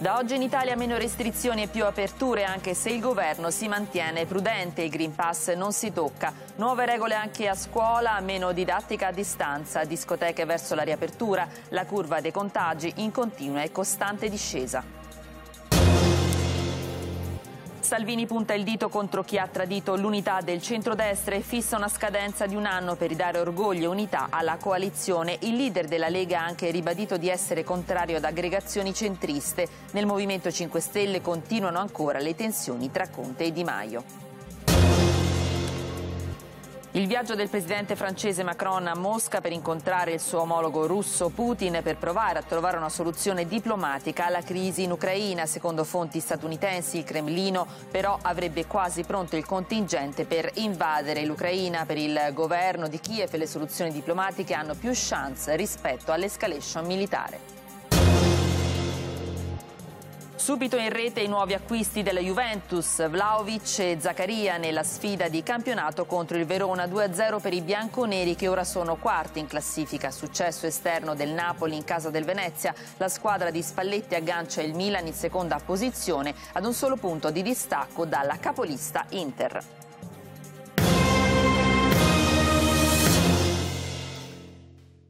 Da oggi in Italia meno restrizioni e più aperture anche se il governo si mantiene prudente, il Green Pass non si tocca. Nuove regole anche a scuola, meno didattica a distanza, discoteche verso la riapertura, la curva dei contagi in continua e costante discesa. Salvini punta il dito contro chi ha tradito l'unità del centrodestra e fissa una scadenza di un anno per ridare orgoglio e unità alla coalizione. Il leader della Lega ha anche ribadito di essere contrario ad aggregazioni centriste. Nel Movimento 5 Stelle continuano ancora le tensioni tra Conte e Di Maio. Il viaggio del presidente francese Macron a Mosca per incontrare il suo omologo russo Putin per provare a trovare una soluzione diplomatica alla crisi in Ucraina. Secondo fonti statunitensi il Cremlino però avrebbe quasi pronto il contingente per invadere l'Ucraina. Per il governo di Kiev le soluzioni diplomatiche hanno più chance rispetto all'escalation militare. Subito in rete i nuovi acquisti della Juventus, Vlaovic e Zaccaria nella sfida di campionato contro il Verona 2-0 per i bianconeri che ora sono quarti in classifica. Successo esterno del Napoli in casa del Venezia, la squadra di Spalletti aggancia il Milan in seconda posizione ad un solo punto di distacco dalla capolista Inter.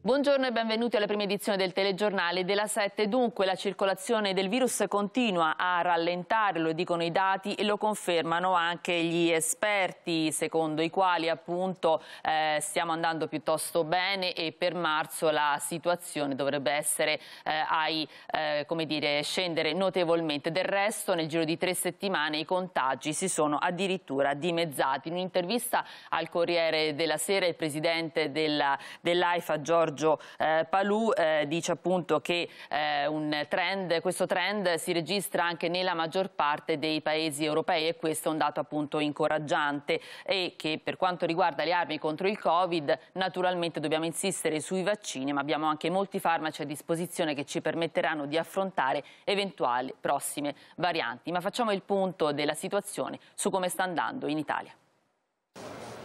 Buongiorno e benvenuti alla prima edizione del telegiornale della 7. Dunque la circolazione del virus continua a rallentare, lo dicono i dati e lo confermano anche gli esperti, secondo i quali appunto eh, stiamo andando piuttosto bene e per marzo la situazione dovrebbe essere, eh, ai, eh, come dire, scendere notevolmente. Del resto nel giro di tre settimane i contagi si sono addirittura dimezzati. In un'intervista al Corriere della Sera il presidente dell'AIFA Giorgio Giorgio eh, Palù eh, dice appunto che eh, trend, questo trend si registra anche nella maggior parte dei paesi europei e questo è un dato appunto incoraggiante e che per quanto riguarda le armi contro il Covid naturalmente dobbiamo insistere sui vaccini ma abbiamo anche molti farmaci a disposizione che ci permetteranno di affrontare eventuali prossime varianti. Ma facciamo il punto della situazione su come sta andando in Italia.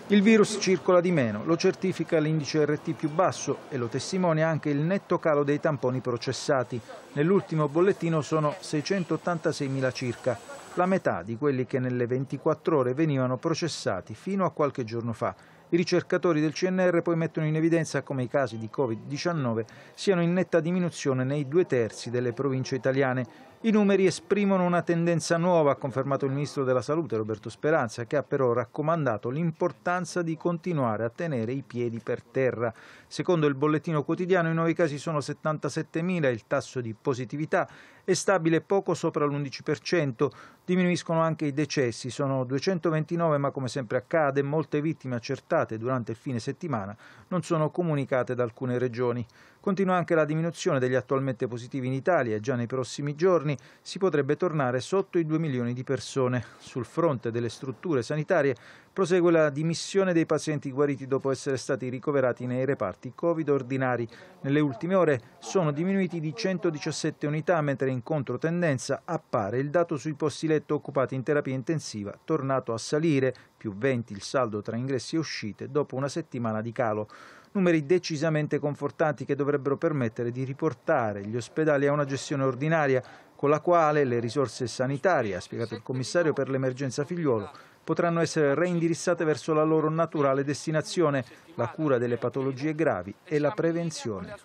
Il virus circola di meno, lo certifica l'indice RT più basso e lo testimonia anche il netto calo dei tamponi processati. Nell'ultimo bollettino sono 686.000 circa, la metà di quelli che nelle 24 ore venivano processati fino a qualche giorno fa. I ricercatori del CNR poi mettono in evidenza come i casi di Covid-19 siano in netta diminuzione nei due terzi delle province italiane. I numeri esprimono una tendenza nuova, ha confermato il Ministro della Salute Roberto Speranza, che ha però raccomandato l'importanza di continuare a tenere i piedi per terra. Secondo il bollettino quotidiano i nuovi casi sono 77.000, il tasso di positività è stabile poco sopra l'11%, diminuiscono anche i decessi, sono 229 ma come sempre accade molte vittime accertate durante il fine settimana non sono comunicate da alcune regioni. Continua anche la diminuzione degli attualmente positivi in Italia e già nei prossimi giorni si potrebbe tornare sotto i 2 milioni di persone. Sul fronte delle strutture sanitarie prosegue la dimissione dei pazienti guariti dopo essere stati ricoverati nei reparti Covid ordinari. Nelle ultime ore sono diminuiti di 117 unità, mentre in controtendenza appare il dato sui posti letto occupati in terapia intensiva, tornato a salire, più 20 il saldo tra ingressi e uscite dopo una settimana di calo numeri decisamente confortanti che dovrebbero permettere di riportare gli ospedali a una gestione ordinaria con la quale le risorse sanitarie, ha spiegato il commissario per l'emergenza figliuolo, potranno essere reindirizzate verso la loro naturale destinazione, la cura delle patologie gravi e la prevenzione.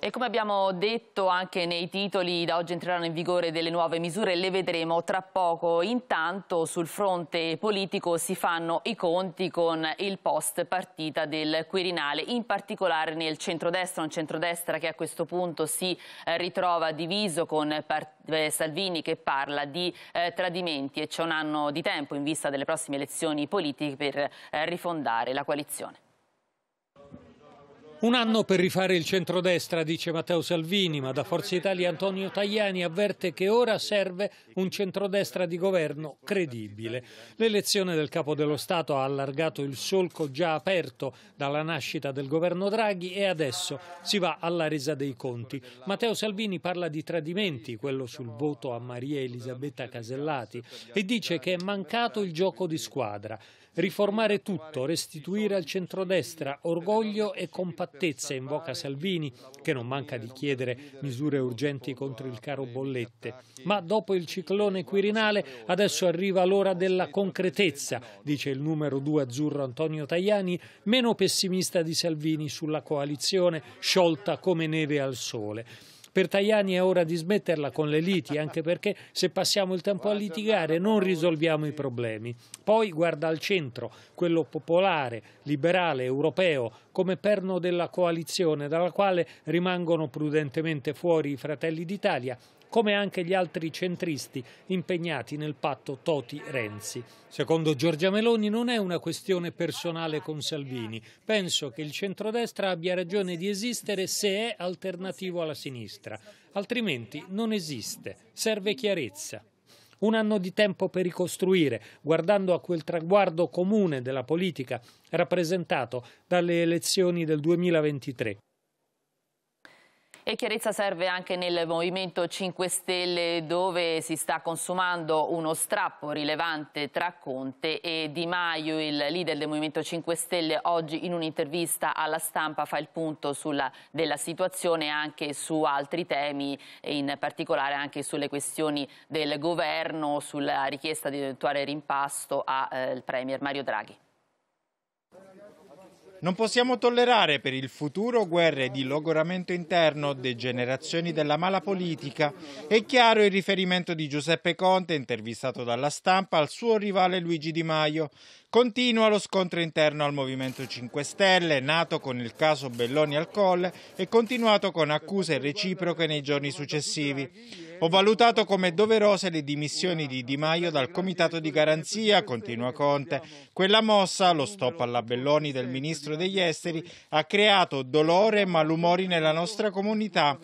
E come abbiamo detto anche nei titoli, da oggi entreranno in vigore delle nuove misure, le vedremo tra poco. Intanto sul fronte politico si fanno i conti con il post partita del Quirinale, in particolare nel centrodestra, un centrodestra che a questo punto si eh, ritrova diviso con eh, Salvini che parla di eh, tradimenti e c'è un anno di tempo in vista delle prossime elezioni politiche per eh, rifondare la coalizione. Un anno per rifare il centrodestra, dice Matteo Salvini, ma da Forza Italia Antonio Tajani avverte che ora serve un centrodestra di governo credibile. L'elezione del capo dello Stato ha allargato il solco già aperto dalla nascita del governo Draghi e adesso si va alla resa dei conti. Matteo Salvini parla di tradimenti, quello sul voto a Maria Elisabetta Casellati, e dice che è mancato il gioco di squadra. Riformare tutto, restituire al centrodestra orgoglio e compattezza, invoca Salvini, che non manca di chiedere misure urgenti contro il caro bollette. Ma dopo il ciclone Quirinale adesso arriva l'ora della concretezza, dice il numero 2 azzurro Antonio Tajani, meno pessimista di Salvini sulla coalizione sciolta come neve al sole. Per Tajani è ora di smetterla con le liti, anche perché se passiamo il tempo a litigare non risolviamo i problemi. Poi guarda al centro, quello popolare, liberale, europeo, come perno della coalizione, dalla quale rimangono prudentemente fuori i Fratelli d'Italia come anche gli altri centristi impegnati nel patto Toti-Renzi. Secondo Giorgia Meloni non è una questione personale con Salvini. Penso che il centrodestra abbia ragione di esistere se è alternativo alla sinistra, altrimenti non esiste. Serve chiarezza un anno di tempo per ricostruire, guardando a quel traguardo comune della politica rappresentato dalle elezioni del 2023. E chiarezza serve anche nel Movimento 5 Stelle dove si sta consumando uno strappo rilevante tra Conte e Di Maio. Il leader del Movimento 5 Stelle oggi in un'intervista alla stampa fa il punto sulla, della situazione anche su altri temi, in particolare anche sulle questioni del governo, sulla richiesta di eventuale rimpasto al eh, Premier Mario Draghi. Non possiamo tollerare per il futuro guerre di logoramento interno, degenerazioni della mala politica. È chiaro il riferimento di Giuseppe Conte, intervistato dalla stampa, al suo rivale Luigi Di Maio. Continua lo scontro interno al Movimento 5 Stelle, nato con il caso Belloni al Colle e continuato con accuse reciproche nei giorni successivi. Ho valutato come doverose le dimissioni di Di Maio dal Comitato di Garanzia, continua Conte. Quella mossa, lo stop alla Belloni del Ministro degli Esteri, ha creato dolore e malumori nella nostra comunità.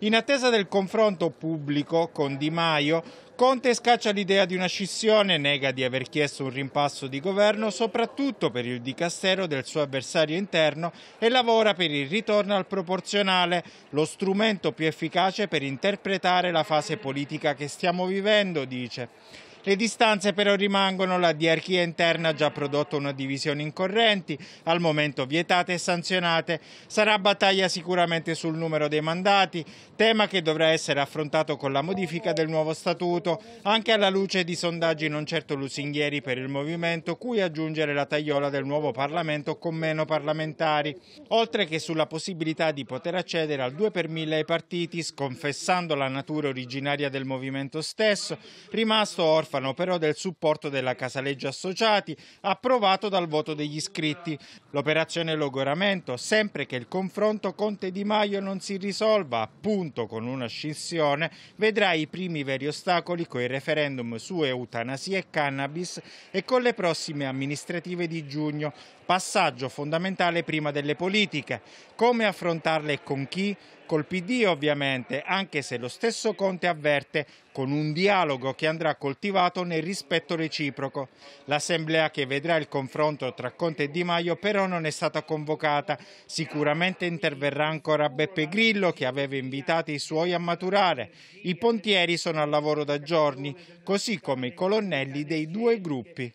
In attesa del confronto pubblico con Di Maio, Conte scaccia l'idea di una scissione, nega di aver chiesto un rimpasso di governo soprattutto per il dicastero del suo avversario interno e lavora per il ritorno al proporzionale, lo strumento più efficace per interpretare la fase politica che stiamo vivendo, dice. Le distanze però rimangono, la diarchia interna ha già prodotto una divisione in correnti, al momento vietate e sanzionate. Sarà battaglia sicuramente sul numero dei mandati, tema che dovrà essere affrontato con la modifica del nuovo statuto, anche alla luce di sondaggi non certo lusinghieri per il movimento, cui aggiungere la tagliola del nuovo Parlamento con meno parlamentari, oltre che sulla possibilità di poter accedere al 2 per 1000 ai partiti, sconfessando la natura originaria del movimento stesso, rimasto orfano trionfano però del supporto della Casaleggio Associati, approvato dal voto degli iscritti. L'operazione logoramento, sempre che il confronto Conte Di Maio non si risolva, appunto con una scissione, vedrà i primi veri ostacoli con il referendum su eutanasia e cannabis e con le prossime amministrative di giugno, passaggio fondamentale prima delle politiche, come affrontarle e con chi, col PD ovviamente, anche se lo stesso Conte avverte con un dialogo che andrà coltivato nel rispetto reciproco. L'assemblea che vedrà il confronto tra Conte e Di Maio però non è stata convocata. Sicuramente interverrà ancora Beppe Grillo che aveva invitato i suoi a maturare. I pontieri sono al lavoro da giorni, così come i colonnelli dei due gruppi.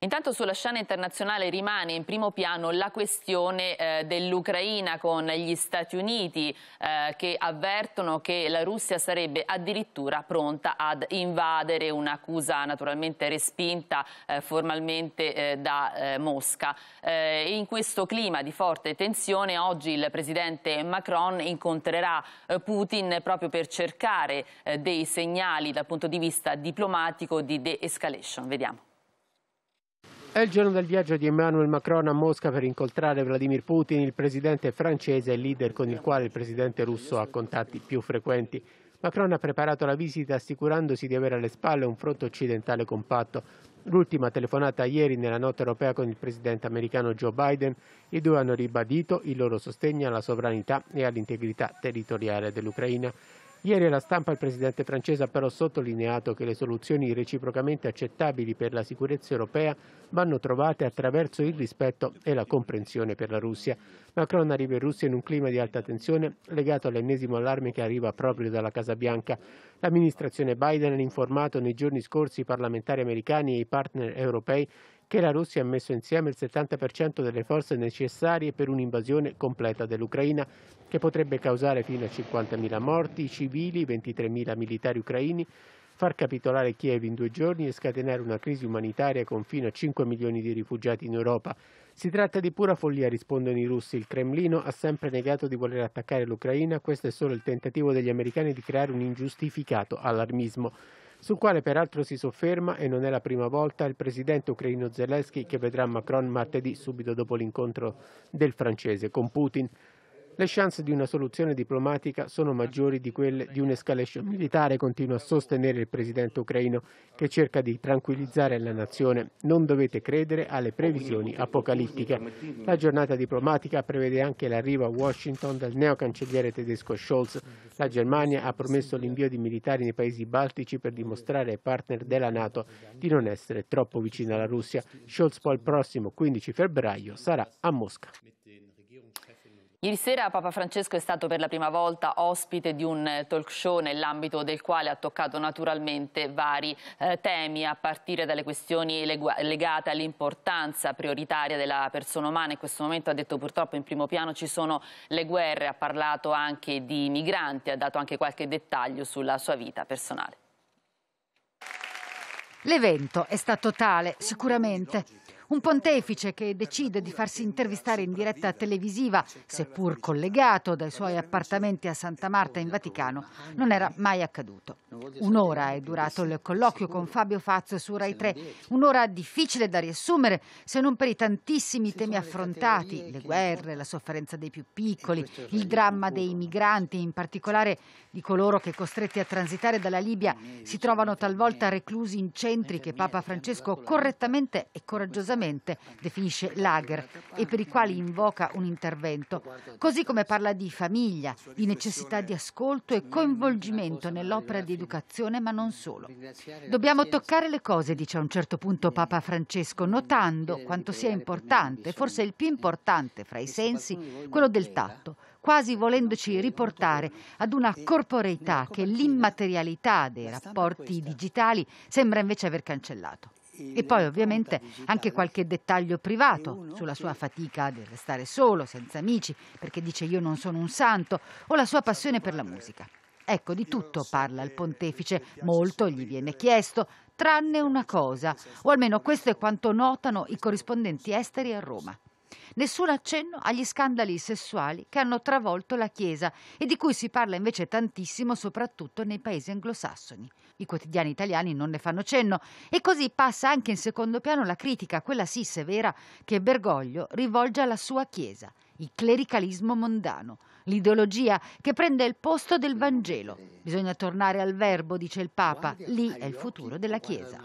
Intanto sulla scena internazionale rimane in primo piano la questione eh, dell'Ucraina con gli Stati Uniti eh, che avvertono che la Russia sarebbe addirittura pronta ad invadere un'accusa naturalmente respinta eh, formalmente eh, da eh, Mosca. Eh, in questo clima di forte tensione oggi il presidente Macron incontrerà Putin proprio per cercare dei segnali dal punto di vista diplomatico di de-escalation. Vediamo. È il giorno del viaggio di Emmanuel Macron a Mosca per incontrare Vladimir Putin, il presidente francese e leader con il quale il presidente russo ha contatti più frequenti. Macron ha preparato la visita assicurandosi di avere alle spalle un fronte occidentale compatto. L'ultima telefonata ieri nella notte europea con il presidente americano Joe Biden, i due hanno ribadito il loro sostegno alla sovranità e all'integrità territoriale dell'Ucraina. Ieri alla stampa il presidente francese ha però sottolineato che le soluzioni reciprocamente accettabili per la sicurezza europea vanno trovate attraverso il rispetto e la comprensione per la Russia. Macron arriva in Russia in un clima di alta tensione legato all'ennesimo allarme che arriva proprio dalla Casa Bianca. L'amministrazione Biden ha informato nei giorni scorsi i parlamentari americani e i partner europei che la Russia ha messo insieme il 70% delle forze necessarie per un'invasione completa dell'Ucraina che potrebbe causare fino a 50.000 morti civili, 23.000 militari ucraini, far capitolare Kiev in due giorni e scatenare una crisi umanitaria con fino a 5 milioni di rifugiati in Europa. Si tratta di pura follia, rispondono i russi. Il Cremlino ha sempre negato di voler attaccare l'Ucraina, questo è solo il tentativo degli americani di creare un ingiustificato allarmismo sul quale peraltro si sofferma, e non è la prima volta, il presidente ucraino Zelensky che vedrà Macron martedì subito dopo l'incontro del francese con Putin. Le chance di una soluzione diplomatica sono maggiori di quelle di un'escalation militare, continua a sostenere il presidente ucraino, che cerca di tranquillizzare la nazione. Non dovete credere alle previsioni apocalittiche. La giornata diplomatica prevede anche l'arrivo a Washington del neo cancelliere tedesco Scholz. La Germania ha promesso l'invio di militari nei paesi baltici per dimostrare ai partner della Nato di non essere troppo vicina alla Russia. Scholz poi il prossimo 15 febbraio sarà a Mosca. Ieri sera Papa Francesco è stato per la prima volta ospite di un eh, talk show nell'ambito del quale ha toccato naturalmente vari eh, temi a partire dalle questioni legate all'importanza prioritaria della persona umana. In questo momento ha detto purtroppo in primo piano ci sono le guerre, ha parlato anche di migranti, ha dato anche qualche dettaglio sulla sua vita personale. L'evento è stato tale sicuramente un pontefice che decide di farsi intervistare in diretta televisiva, seppur collegato dai suoi appartamenti a Santa Marta in Vaticano, non era mai accaduto. Un'ora è durato il colloquio con Fabio Fazio su Rai 3, un'ora difficile da riassumere se non per i tantissimi temi affrontati, le guerre, la sofferenza dei più piccoli, il dramma dei migranti, in particolare di coloro che costretti a transitare dalla Libia si trovano talvolta reclusi in centri che Papa Francesco correttamente e coraggiosamente giustamente definisce lager e per i quali invoca un intervento, così come parla di famiglia, di necessità di ascolto e coinvolgimento nell'opera di educazione, ma non solo. Dobbiamo toccare le cose, dice a un certo punto Papa Francesco, notando quanto sia importante, forse il più importante fra i sensi, quello del tatto quasi volendoci riportare ad una corporeità che l'immaterialità dei rapporti digitali sembra invece aver cancellato. E poi ovviamente anche qualche dettaglio privato sulla sua fatica di restare solo, senza amici, perché dice io non sono un santo, o la sua passione per la musica. Ecco, di tutto parla il pontefice, molto gli viene chiesto, tranne una cosa, o almeno questo è quanto notano i corrispondenti esteri a Roma. Nessun accenno agli scandali sessuali che hanno travolto la Chiesa e di cui si parla invece tantissimo soprattutto nei paesi anglosassoni. I quotidiani italiani non ne fanno cenno e così passa anche in secondo piano la critica, quella sì severa, che Bergoglio rivolge alla sua Chiesa, il clericalismo mondano l'ideologia che prende il posto del Vangelo. Bisogna tornare al verbo, dice il Papa, lì è il futuro della Chiesa.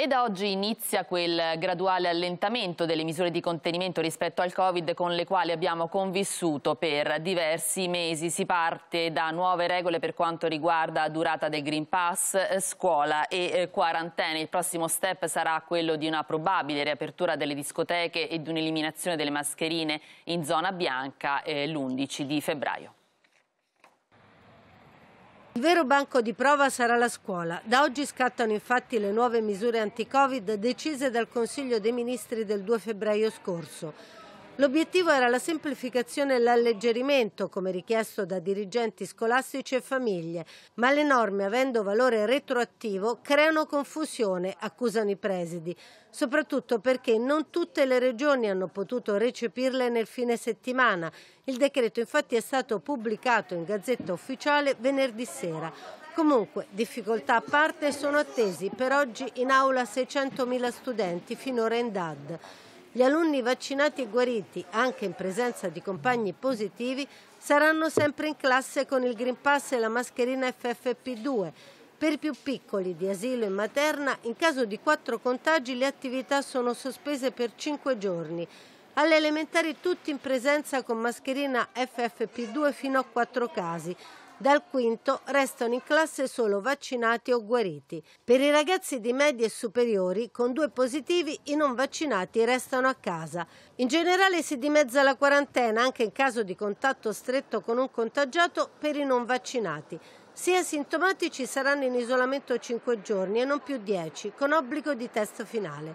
E da oggi inizia quel graduale allentamento delle misure di contenimento rispetto al Covid con le quali abbiamo convissuto per diversi mesi. Si parte da nuove regole per quanto riguarda durata del Green Pass, eh, scuola e eh, quarantena. Il prossimo step sarà quello di una probabile riapertura delle discoteche e di un'eliminazione delle mascherine in zona bianca eh, l'11 di febbraio. Il vero banco di prova sarà la scuola. Da oggi scattano infatti le nuove misure anti-Covid decise dal Consiglio dei Ministri del 2 febbraio scorso. L'obiettivo era la semplificazione e l'alleggerimento, come richiesto da dirigenti scolastici e famiglie, ma le norme, avendo valore retroattivo, creano confusione, accusano i presidi, soprattutto perché non tutte le regioni hanno potuto recepirle nel fine settimana. Il decreto infatti è stato pubblicato in Gazzetta Ufficiale venerdì sera. Comunque, difficoltà a parte, sono attesi per oggi in aula 600.000 studenti, finora in DAD. Gli alunni vaccinati e guariti, anche in presenza di compagni positivi, saranno sempre in classe con il Green Pass e la mascherina FFP2. Per i più piccoli di asilo e materna, in caso di quattro contagi, le attività sono sospese per cinque giorni. Alle elementari tutti in presenza con mascherina FFP2 fino a quattro casi. Dal quinto restano in classe solo vaccinati o guariti. Per i ragazzi di medie e superiori, con due positivi, i non vaccinati restano a casa. In generale si dimezza la quarantena anche in caso di contatto stretto con un contagiato per i non vaccinati. Se asintomatici saranno in isolamento 5 giorni e non più 10, con obbligo di test finale.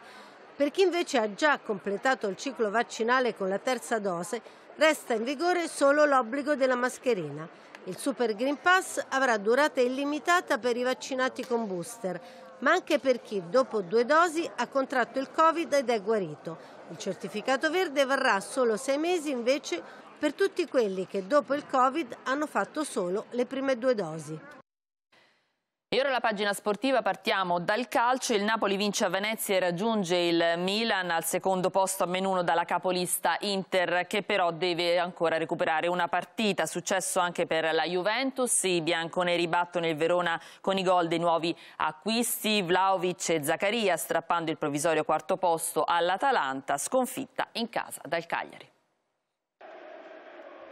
Per chi invece ha già completato il ciclo vaccinale con la terza dose, resta in vigore solo l'obbligo della mascherina. Il Super Green Pass avrà durata illimitata per i vaccinati con booster, ma anche per chi dopo due dosi ha contratto il Covid ed è guarito. Il certificato verde varrà solo sei mesi invece per tutti quelli che dopo il Covid hanno fatto solo le prime due dosi. E ora la pagina sportiva, partiamo dal calcio, il Napoli vince a Venezia e raggiunge il Milan al secondo posto a meno uno dalla capolista Inter che però deve ancora recuperare una partita, successo anche per la Juventus, i bianconeri battono il Verona con i gol dei nuovi acquisti, Vlaovic e Zaccaria strappando il provvisorio quarto posto all'Atalanta, sconfitta in casa dal Cagliari.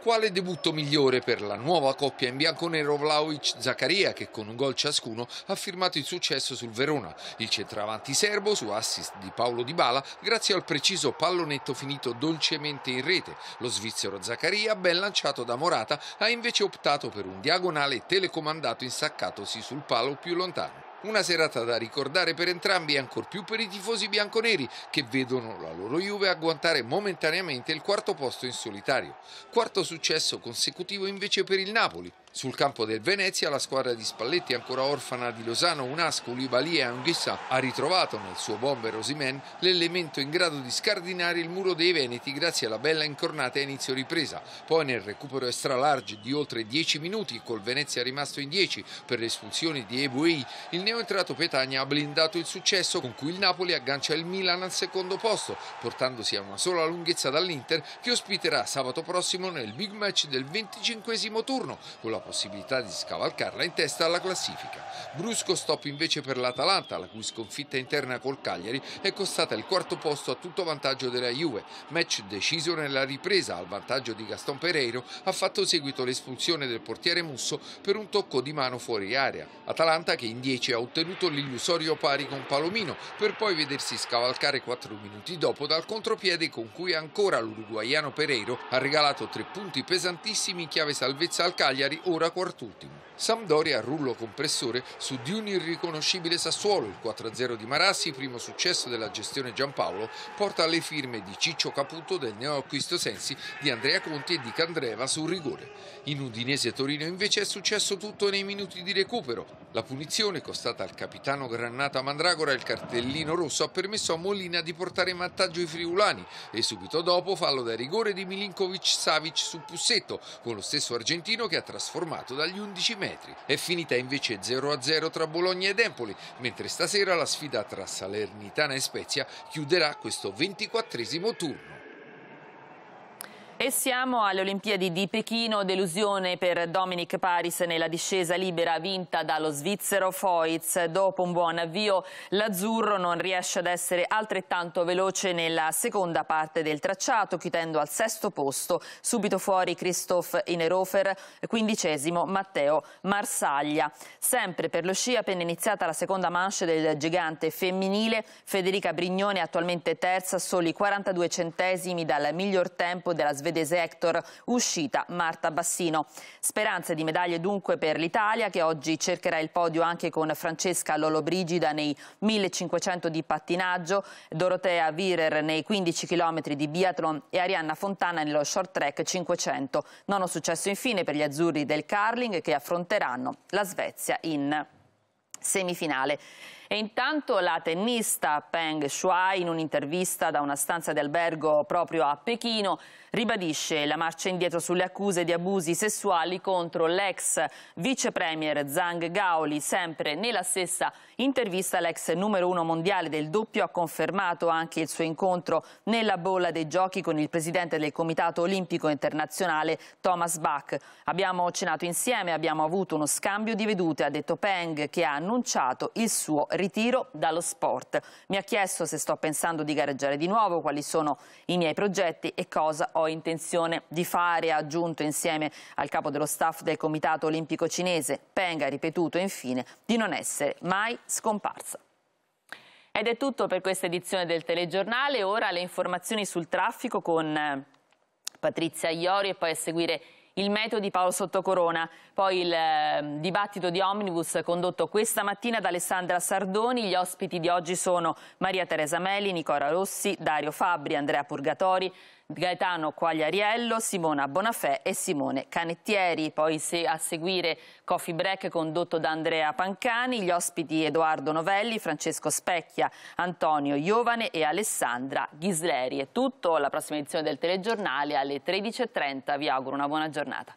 Quale debutto migliore per la nuova coppia in bianconero Vlaovic-Zaccaria che con un gol ciascuno ha firmato il successo sul Verona. Il centravanti serbo su assist di Paolo Di Bala grazie al preciso pallonetto finito dolcemente in rete. Lo svizzero Zaccaria, ben lanciato da Morata, ha invece optato per un diagonale telecomandato insaccatosi sul palo più lontano. Una serata da ricordare per entrambi e ancor più per i tifosi bianconeri che vedono la loro Juve agguantare momentaneamente il quarto posto in solitario. Quarto successo consecutivo invece per il Napoli, sul campo del Venezia la squadra di Spalletti ancora orfana di Losano, Unasco, Ulibalia e Anghissà ha ritrovato nel suo bomber Osimen l'elemento in grado di scardinare il muro dei Veneti grazie alla bella incornata a inizio ripresa. Poi nel recupero extra large di oltre 10 minuti col Venezia rimasto in 10 per le espulsioni di Ebuei, il neoentrato Petagna ha blindato il successo con cui il Napoli aggancia il Milan al secondo posto, portandosi a una sola lunghezza dall'Inter che ospiterà sabato prossimo nel big match del 25 turno con la possibilità di scavalcarla in testa alla classifica. Brusco stop invece per l'Atalanta, la cui sconfitta interna col Cagliari è costata il quarto posto a tutto vantaggio della Juve. Match deciso nella ripresa al vantaggio di Gaston Pereiro ha fatto seguito l'espulsione del portiere Musso per un tocco di mano fuori area. Atalanta che in 10 ha ottenuto l'illusorio pari con Palomino per poi vedersi scavalcare 4 minuti dopo dal contropiede con cui ancora l'uruguaiano Pereiro ha regalato tre punti pesantissimi in chiave salvezza al Cagliari ora quart'ultimo. Sampdoria rullo compressore su di un irriconoscibile Sassuolo, il 4-0 di Marassi, primo successo della gestione Giampaolo, porta alle firme di Ciccio Caputo del neoacquisto Sensi, di Andrea Conti e di Candreva sul rigore. In Udinese Torino invece è successo tutto nei minuti di recupero. La punizione costata al capitano Granata Mandragora il cartellino rosso ha permesso a Molina di portare in vantaggio i friulani e subito dopo fallo da rigore di Milinkovic Savic su Pussetto, con lo stesso argentino che ha trasformato formato dagli 11 metri. È finita invece 0-0 tra Bologna ed Empoli, mentre stasera la sfida tra Salernitana e Spezia chiuderà questo 24 turno. E siamo alle Olimpiadi di Pechino, delusione per Dominic Paris nella discesa libera vinta dallo svizzero Foiz. Dopo un buon avvio l'azzurro non riesce ad essere altrettanto veloce nella seconda parte del tracciato, chiudendo al sesto posto, subito fuori Christoph Inerofer, quindicesimo Matteo Marsaglia. Sempre per lo sci, appena iniziata la seconda manche del gigante femminile, Federica Brignone attualmente terza, soli 42 centesimi dal miglior tempo della svedese svedese Hector, uscita Marta Bassino. Speranze di medaglie dunque per l'Italia che oggi cercherà il podio anche con Francesca Lollobrigida nei 1500 di pattinaggio, Dorotea Virer nei 15 km di biathlon e Arianna Fontana nello short track 500. Nono successo infine per gli azzurri del curling che affronteranno la Svezia in semifinale. E intanto la tennista Peng Shuai in un'intervista da una stanza di albergo proprio a Pechino ribadisce la marcia indietro sulle accuse di abusi sessuali contro l'ex vice premier Zhang Gaoli. Sempre nella stessa intervista l'ex numero uno mondiale del doppio ha confermato anche il suo incontro nella bolla dei giochi con il presidente del Comitato Olimpico Internazionale Thomas Bach. Abbiamo cenato insieme, abbiamo avuto uno scambio di vedute, ha detto Peng che ha annunciato il suo ritorno ritiro dallo sport. Mi ha chiesto se sto pensando di gareggiare di nuovo, quali sono i miei progetti e cosa ho intenzione di fare. Ha aggiunto insieme al capo dello staff del Comitato Olimpico Cinese, Peng ha ripetuto infine di non essere mai scomparsa. Ed è tutto per questa edizione del telegiornale. Ora le informazioni sul traffico con eh, Patrizia Iori e poi a seguire il metodo di Paolo Sottocorona, poi il ehm, dibattito di Omnibus condotto questa mattina da Alessandra Sardoni. Gli ospiti di oggi sono Maria Teresa Melli, Nicola Rossi, Dario Fabri, Andrea Purgatori, Gaetano Quagliariello, Simona Bonafè e Simone Canettieri. Poi se a seguire Coffee Break condotto da Andrea Pancani, gli ospiti Edoardo Novelli, Francesco Specchia, Antonio Iovane e Alessandra Ghisleri. È tutto, la prossima edizione del telegiornale alle 13.30. Vi auguro una buona giornata.